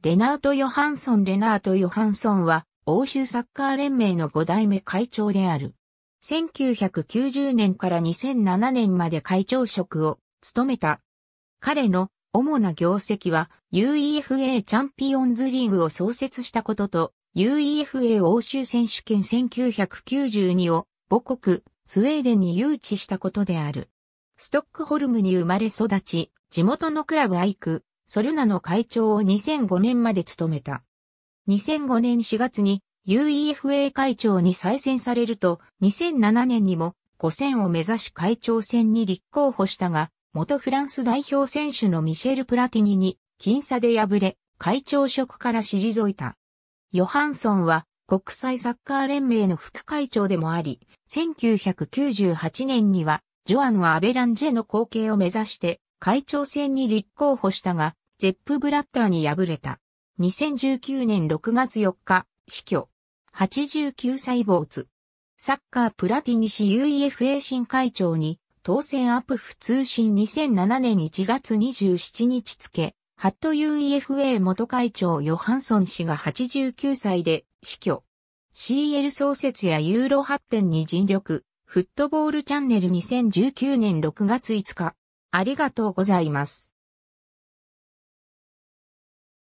レナート・ヨハンソン・レナート・ヨハンソンは、欧州サッカー連盟の5代目会長である。1990年から2007年まで会長職を務めた。彼の主な業績は UEFA チャンピオンズリーグを創設したことと UEFA 欧州選手権1992を母国スウェーデンに誘致したことである。ストックホルムに生まれ育ち、地元のクラブアイク、ソルナの会長を2005年まで務めた。2005年4月に UEFA 会長に再選されると、2007年にも5選を目指し会長選に立候補したが、元フランス代表選手のミシェル・プラティニに僅差で敗れ、会長職から退いた。ヨハンソンは国際サッカー連盟の副会長でもあり、1998年にはジョアンはアベランジェの後継を目指して会長選に立候補したが、ゼップ・ブラッターに敗れた。2019年6月4日、死去。89歳坊主。サッカープラティニ氏 UEFA 新会長に、当選アップ普通新2007年1月27日付、ハット UEFA 元会長ヨハンソン氏が89歳で死去。CL 創設やユーロ発展に尽力、フットボールチャンネル2019年6月5日。ありがとうございます。